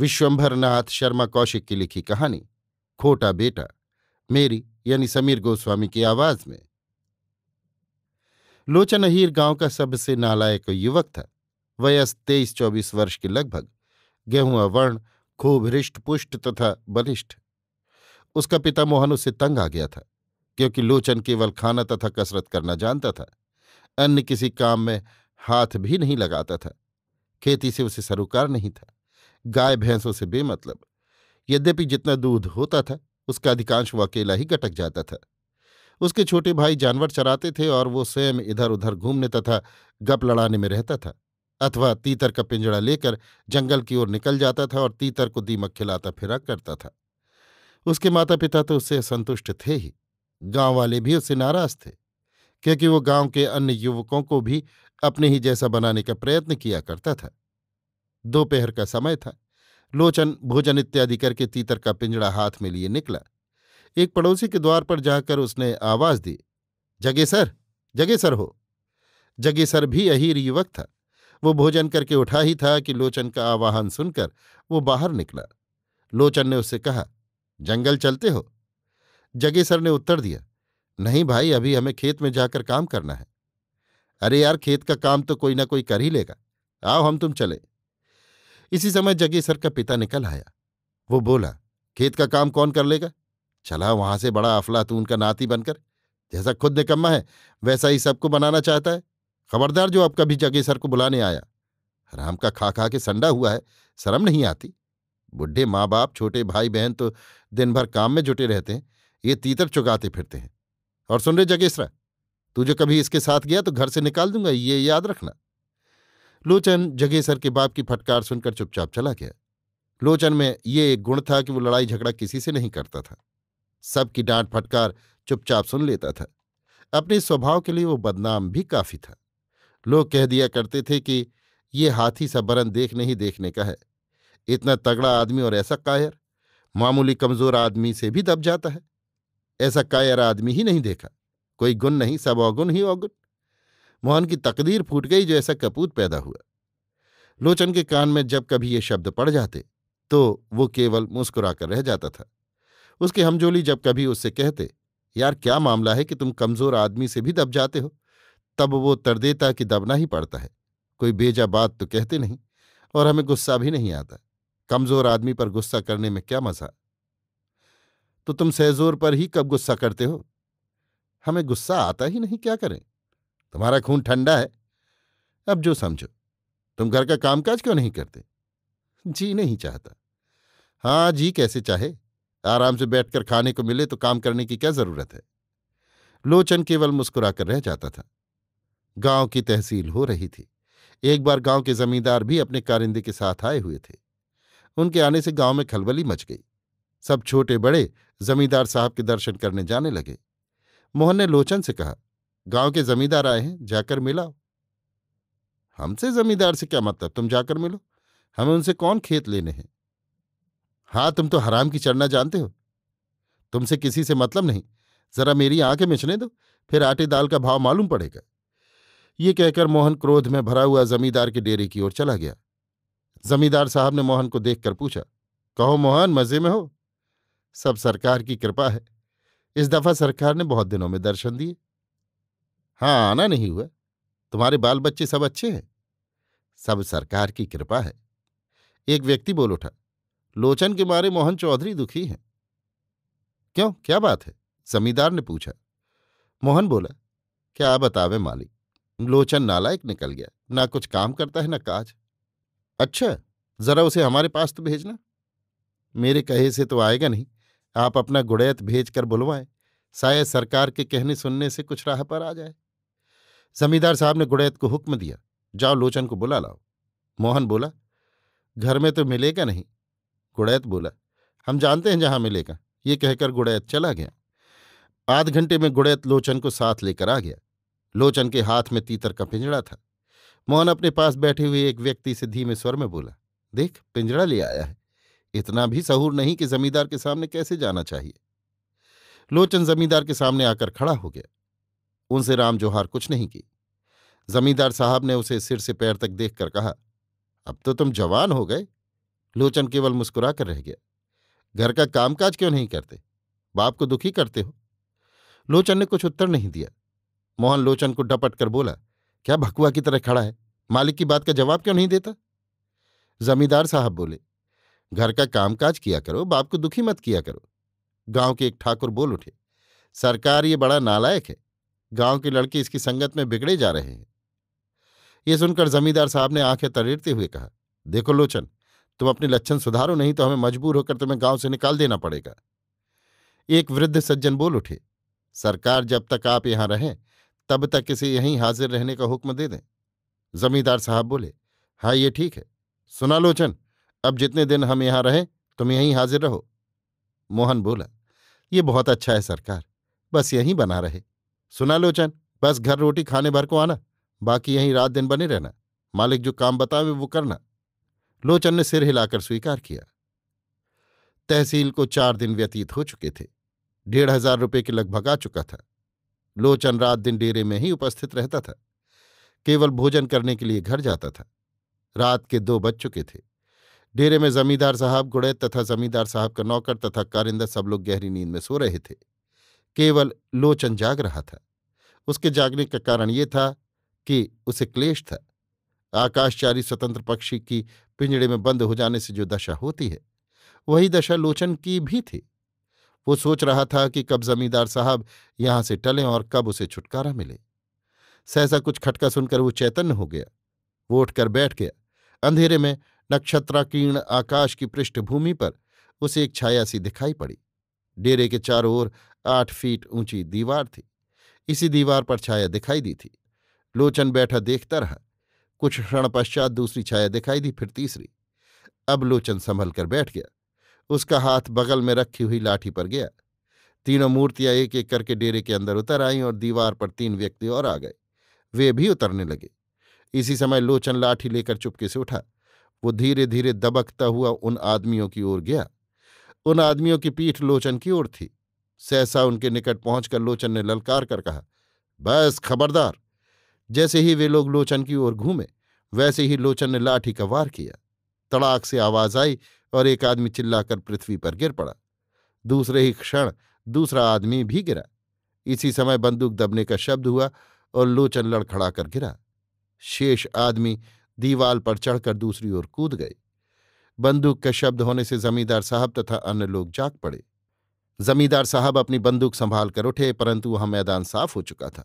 विश्वंभरनाथ शर्मा कौशिक की लिखी कहानी खोटा बेटा मेरी यानी समीर गोस्वामी की आवाज में लोचन अहीर गांव का सबसे नालायक युवक था वयस तेईस चौबीस वर्ष के लगभग गेहूं अवर्ण खूब हृष्ट पुष्ट तथा बलिष्ठ उसका पिता मोहन उसे तंग आ गया था क्योंकि लोचन केवल खाना तथा कसरत करना जानता था अन्य किसी काम में हाथ भी नहीं लगाता था खेती से उसे सरोकार नहीं था गाय भैंसों से बेमतलब यद्यपि जितना दूध होता था उसका अधिकांश वो अकेला ही गटक जाता था उसके छोटे भाई जानवर चराते थे और वो स्वयं इधर उधर घूमने तथा गप लड़ाने में रहता था अथवा तीतर का पिंजड़ा लेकर जंगल की ओर निकल जाता था और तीतर को दीमक खिलाता फिरा करता था उसके माता पिता तो उससे संतुष्ट थे ही गांव वाले भी उससे नाराज थे क्योंकि वो गांव के अन्य युवकों को भी अपने ही जैसा बनाने का प्रयत्न किया करता था दोपहर का समय था लोचन भोजन इत्यादि करके तीतर का पिंजड़ा हाथ में लिए निकला एक पड़ोसी के द्वार पर जाकर उसने आवाज दी जगे सर जगे सर हो जगे सर भी अहीर युवक था वो भोजन करके उठा ही था कि लोचन का आवाहन सुनकर वो बाहर निकला लोचन ने उससे कहा जंगल चलते हो जगे सर ने उत्तर दिया नहीं भाई अभी हमें खेत में जाकर काम करना है अरे यार खेत का काम तो कोई ना कोई कर ही लेगा आओ हम तुम चले इसी समय जगेसर का पिता निकल आया वो बोला खेत का काम कौन कर लेगा चला वहां से बड़ा अफलातून का नाती बनकर जैसा खुद निकम्मा है वैसा ही सबको बनाना चाहता है खबरदार जो अब कभी जगेसर को बुलाने आया राम का खा खा के संडा हुआ है शर्म नहीं आती बुढ़े माँ बाप छोटे भाई बहन तो दिन भर काम में जुटे रहते हैं ये तीतर चुकाते फिरते हैं और सुन रहे जगेसरा तू जो कभी इसके साथ गया तो घर से निकाल दूंगा ये याद रखना लोचन जगेसर के बाप की फटकार सुनकर चुपचाप चला गया लोचन में ये एक गुण था कि वो लड़ाई झगड़ा किसी से नहीं करता था सबकी डांट फटकार चुपचाप सुन लेता था अपने स्वभाव के लिए वो बदनाम भी काफी था लोग कह दिया करते थे कि ये हाथी सा बरन देखने ही देखने का है इतना तगड़ा आदमी और ऐसा कायर मामूली कमजोर आदमी से भी दब जाता है ऐसा कायर आदमी ही नहीं देखा कोई गुण नहीं सब अवगुण ही अवगुण मोहन की तकदीर फूट गई जो ऐसा कपूत पैदा हुआ लोचन के कान में जब कभी ये शब्द पड़ जाते तो वो केवल मुस्कुराकर रह जाता था उसके हमजोली जब कभी उससे कहते यार क्या मामला है कि तुम कमजोर आदमी से भी दब जाते हो तब वो तर देता कि दबना ही पड़ता है कोई बेजा बात तो कहते नहीं और हमें गुस्सा भी नहीं आता कमजोर आदमी पर गुस्सा करने में क्या मजा तो तुम सहजोर पर ही कब गुस्सा करते हो हमें गुस्सा आता ही नहीं क्या करें तुम्हारा खून ठंडा है अब जो समझो तुम घर का कामकाज क्यों नहीं करते जी नहीं चाहता हाँ जी कैसे चाहे आराम से बैठकर खाने को मिले तो काम करने की क्या जरूरत है लोचन केवल मुस्कुराकर रह जाता था गांव की तहसील हो रही थी एक बार गांव के जमींदार भी अपने कारिंदे के साथ आए हुए थे उनके आने से गांव में खलबली मच गई सब छोटे बड़े जमींदार साहब के दर्शन करने जाने लगे मोहन ने लोचन से कहा गांव के जमींदार आए हैं जाकर मिलाओ हमसे जमींदार से क्या मतलब तुम जाकर मिलो हमें उनसे कौन खेत लेने हैं हाँ तुम तो हराम की चढ़ना जानते हो तुमसे किसी से मतलब नहीं जरा मेरी आंखें मिचने दो फिर आटे दाल का भाव मालूम पड़ेगा ये कहकर मोहन क्रोध में भरा हुआ जमींदार के डेरे की ओर चला गया जमींदार साहब ने मोहन को देखकर पूछा कहो मोहन मजे में हो सब सरकार की कृपा है इस दफा सरकार ने बहुत दिनों में दर्शन दिए हाँ आना नहीं हुआ तुम्हारे बाल बच्चे सब अच्छे हैं सब सरकार की कृपा है एक व्यक्ति बोल उठा लोचन के मारे मोहन चौधरी दुखी हैं क्यों क्या बात है जमींदार ने पूछा मोहन बोला क्या बतावे मालिक लोचन नालायक निकल गया ना कुछ काम करता है ना काज अच्छा जरा उसे हमारे पास तो भेजना मेरे कहे से तो आएगा नहीं आप अपना गुड़ैत भेज कर बुलवाएं शायद सरकार के कहने सुनने से कुछ राह पर आ जाए जमींदार साहब ने गुड़ैत को हुक्म दिया जाओ लोचन को बुला लाओ मोहन बोला घर में तो मिलेगा नहीं गुड़ैत बोला हम जानते हैं जहां मिलेगा ये कहकर गुड़ैत चला गया आध घंटे में गुड़ैत लोचन को साथ लेकर आ गया लोचन के हाथ में तीतर का पिंजड़ा था मोहन अपने पास बैठे हुए एक व्यक्ति से धीमे स्वर में बोला देख पिंजड़ा ले आया है इतना भी सहूर नहीं कि जमींदार के सामने कैसे जाना चाहिए लोचन जमींदार के सामने आकर खड़ा हो गया उनसे राम जोहार कुछ नहीं की जमींदार साहब ने उसे सिर से पैर तक देख कर कहा अब तो तुम जवान हो गए लोचन केवल मुस्कुरा कर रह गया घर का कामकाज क्यों नहीं करते बाप को दुखी करते हो लोचन ने कुछ उत्तर नहीं दिया मोहन लोचन को डपट कर बोला क्या भकुआ की तरह खड़ा है मालिक की बात का जवाब क्यों नहीं देता जमींदार साहब बोले घर का कामकाज किया करो बाप को दुखी मत किया करो गांव के एक ठाकुर बोल उठे सरकार ये बड़ा नालायक है गांव के लड़के इसकी संगत में बिगड़े जा रहे हैं ये सुनकर जमींदार साहब ने आंखें तरेरते हुए कहा देखो लोचन तुम अपने लक्षण सुधारो नहीं तो हमें मजबूर होकर तुम्हें गांव से निकाल देना पड़ेगा एक वृद्ध सज्जन बोल उठे सरकार जब तक आप यहां रहें तब तक किसे यहीं हाजिर रहने का हुक्म दे दें जमींदार साहब बोले हाँ ये ठीक है सुना लोचन अब जितने दिन हम यहां रहें तुम यहीं हाजिर रहो मोहन बोला ये बहुत अच्छा है सरकार बस यहीं बना रहे सुना लोचन बस घर रोटी खाने भर को आना बाकी यहीं रात दिन बने रहना मालिक जो काम बतावे वो करना लोचन ने सिर हिलाकर स्वीकार किया तहसील को चार दिन व्यतीत हो चुके थे डेढ़ हजार रुपये के लगभग आ चुका था लोचन रात दिन डेरे में ही उपस्थित रहता था केवल भोजन करने के लिए घर जाता था रात के दो बज चुके थे डेरे में जमींदार साहब गुड़ैद तथा जमींदार साहब का नौकर तथा कारिंदा सब लोग गहरी नींद में सो रहे थे केवल लोचन जाग रहा था उसके जागने का कारण ये था कि उसे क्लेश था आकाशचारी स्वतंत्र पक्षी की पिंजड़े में बंद हो जाने से जो दशा होती है वही दशा लोचन की भी थी वो सोच रहा था कि कब जमींदार साहब यहां से टलें और कब उसे छुटकारा मिले सहसा कुछ खटका सुनकर वो चैतन्य हो गया वो उठकर बैठ गया अंधेरे में नक्षत्राकीर्ण आकाश की पृष्ठभूमि पर उसे एक छाया सी दिखाई पड़ी डेरे के चारों ओर आठ फीट ऊंची दीवार थी इसी दीवार पर छाया दिखाई दी थी लोचन बैठा देखता रहा कुछ क्षण पश्चात दूसरी छाया दिखाई दी फिर तीसरी अब लोचन संभल कर बैठ गया उसका हाथ बगल में रखी हुई लाठी पर गया तीनों मूर्तियां एक एक करके डेरे के अंदर उतर आईं और दीवार पर तीन व्यक्ति और आ गए वे भी उतरने लगे इसी समय लोचन लाठी लेकर चुपके से उठा वो धीरे धीरे दबकता हुआ उन आदमियों की ओर गया उन आदमियों की पीठ लोचन की ओर थी सहसा उनके निकट पहुंचकर लोचन ने ललकार कर कहा बस खबरदार जैसे ही वे लोग लोचन की ओर घूमे वैसे ही लोचन ने लाठी का वार किया तड़ाक से आवाज आई और एक आदमी चिल्लाकर पृथ्वी पर गिर पड़ा दूसरे ही क्षण दूसरा आदमी भी गिरा इसी समय बंदूक दबने का शब्द हुआ और लोचन कर गिरा शेष आदमी दीवाल पर चढ़कर दूसरी ओर कूद गए बंदूक का शब्द होने से जमींदार साहब तथा अन्य लोग जाग पड़े जमींदार साहब अपनी बंदूक संभाल कर उठे परंतु वहां मैदान साफ हो चुका था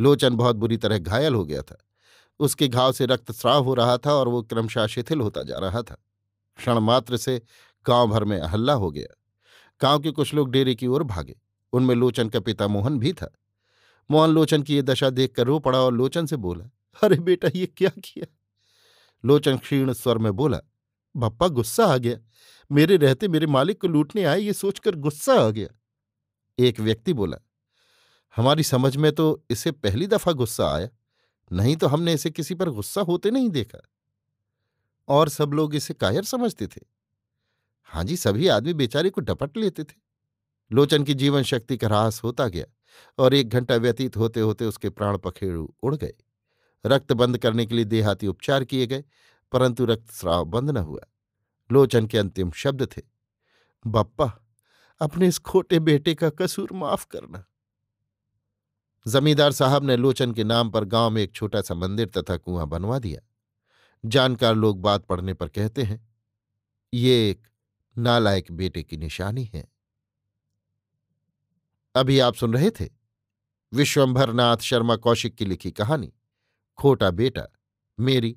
लोचन बहुत बुरी तरह घायल हो गया था उसके घाव से रक्त श्राव हो रहा था और वो क्रमशः शिथिल होता जा रहा था क्षण मात्र से गांव भर में हल्ला हो गया गांव के कुछ लोग डेरे की ओर भागे उनमें लोचन का पिता मोहन भी था मोहन लोचन की ये दशा देखकर रो पड़ा और लोचन से बोला अरे बेटा ये क्या किया लोचन क्षीण स्वर में बोला बप्पा गुस्सा आ गया मेरे रहते मेरे मालिक को लूटने आए ये सोचकर गुस्सा आ गया एक व्यक्ति बोला हमारी समझ में तो इसे पहली दफा गुस्सा आया नहीं तो हमने इसे किसी पर गुस्सा होते नहीं देखा और सब लोग इसे कायर समझते थे हाँ जी सभी आदमी बेचारे को डपट लेते थे लोचन की जीवन शक्ति का ह्रास होता गया और एक घंटा व्यतीत होते होते उसके प्राण पखेड़ू उड़ गए रक्त बंद करने के लिए देहाती उपचार किए गए परंतु रक्तस्राव बंद न हुआ लोचन के अंतिम शब्द थे बप्पा अपने इस खोटे बेटे का कसूर माफ करना जमींदार साहब ने लोचन के नाम पर गांव में एक छोटा सा मंदिर तथा कुआं बनवा दिया जानकार लोग बात पढ़ने पर कहते हैं ये एक नालायक बेटे की निशानी है अभी आप सुन रहे थे विश्वंभरनाथ शर्मा कौशिक की लिखी कहानी खोटा बेटा मेरी